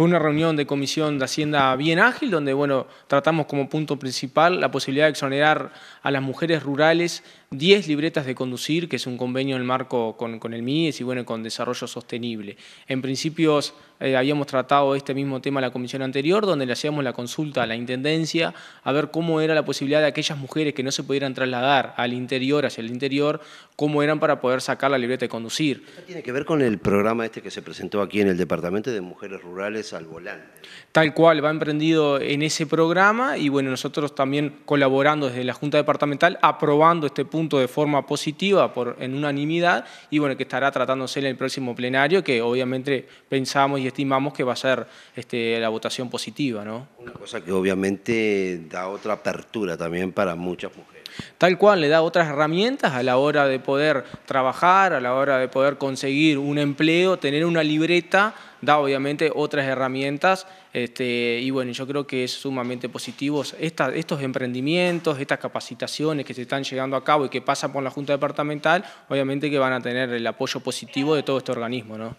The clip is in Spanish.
Fue una reunión de comisión de Hacienda bien ágil, donde bueno, tratamos como punto principal la posibilidad de exonerar a las mujeres rurales 10 libretas de conducir, que es un convenio en el marco con, el MIES y bueno, con desarrollo sostenible. En principio eh, habíamos tratado este mismo tema en la comisión anterior, donde le hacíamos la consulta a la Intendencia a ver cómo era la posibilidad de aquellas mujeres que no se pudieran trasladar al interior, hacia el interior, cómo eran para poder sacar la libreta de conducir. Tiene que ver con el programa este que se presentó aquí en el Departamento de Mujeres Rurales al Volante. Tal cual, va emprendido en ese programa y bueno, nosotros también colaborando desde la Junta Departamental, aprobando este punto de forma positiva por, en unanimidad y bueno, que estará tratándose en el próximo plenario, que obviamente pensamos y estimamos que va a ser este, la votación positiva. ¿no? Una cosa que obviamente da otra apertura también para muchas mujeres. Tal cual, le da otras herramientas a la hora de poder trabajar, a la hora de poder conseguir un empleo, tener una libreta da obviamente otras herramientas este, y bueno, yo creo que es sumamente positivo estos emprendimientos, estas capacitaciones que se están llegando a cabo y que pasan por la Junta Departamental, obviamente que van a tener el apoyo positivo de todo este organismo. ¿no?